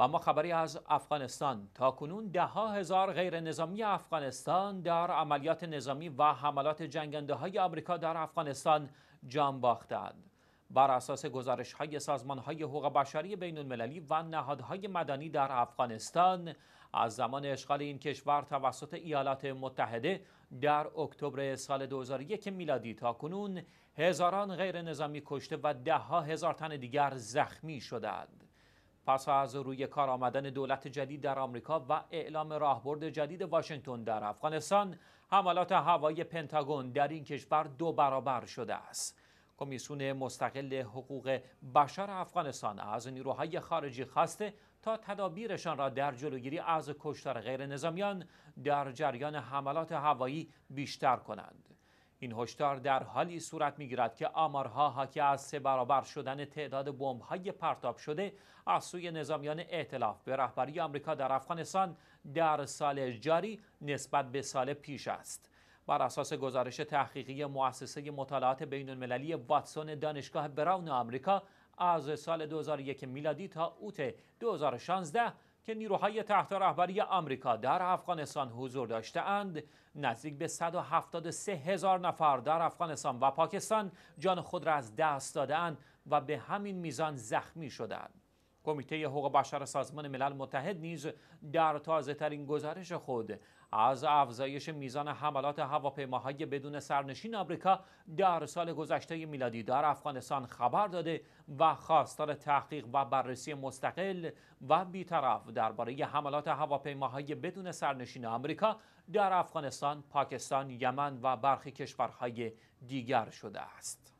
و ما خبری از افغانستان تا کنون ده ها هزار غیر نظامی افغانستان در عملیات نظامی و حملات جنگنده های آمریکا در افغانستان جان باختند بر اساس گزارش های سازمان های حقوق بشری بین المللی و نهادهای مدنی در افغانستان از زمان اشغال این کشور توسط ایالات متحده در اکتبر سال 2001 میلادی تا کنون هزاران غیر نظامی کشته و ده ها هزار تن دیگر زخمی شدند. پس از روی کار آمدن دولت جدید در آمریکا و اعلام راهبرد جدید واشنگتن در افغانستان حملات هوایی پنتاگون در این کشور دو برابر شده است کمیسیون مستقل حقوق بشر افغانستان از نیروهای خارجی خواسته تا تدابیرشان را در جلوگیری از کشتار غیرنظامیان در جریان حملات هوایی بیشتر کنند این هشدار در حالی صورت میگیرد که آمارها حاکی از سه برابر شدن تعداد بمب‌های پرتاب شده از سوی نظامیان ائتلاف به رهبری آمریکا در افغانستان در سال جاری نسبت به سال پیش است. بر اساس گزارش تحقیقی مؤسسه مطالعات بین المللی واتسون دانشگاه براون آمریکا از سال 2001 میلادی تا اوت 2016 که نیروهای تحت رهبری آمریکا در افغانستان حضور داشته اند نزدیک به 173 هزار نفر در افغانستان و پاکستان جان خود را از دست دادند و به همین میزان زخمی شدند. کمیته حقوق بشر سازمان ملل متحد نیز در تازه ترین گزارش خود از افزایش میزان حملات هواپیماهای بدون سرنشین آمریکا در سال گذشته میلادی در افغانستان خبر داده و خواستار تحقیق و بررسی مستقل و بیطرف درباره حملات هواپیماهای بدون سرنشین آمریکا در افغانستان، پاکستان، یمن و برخی کشورهای دیگر شده است.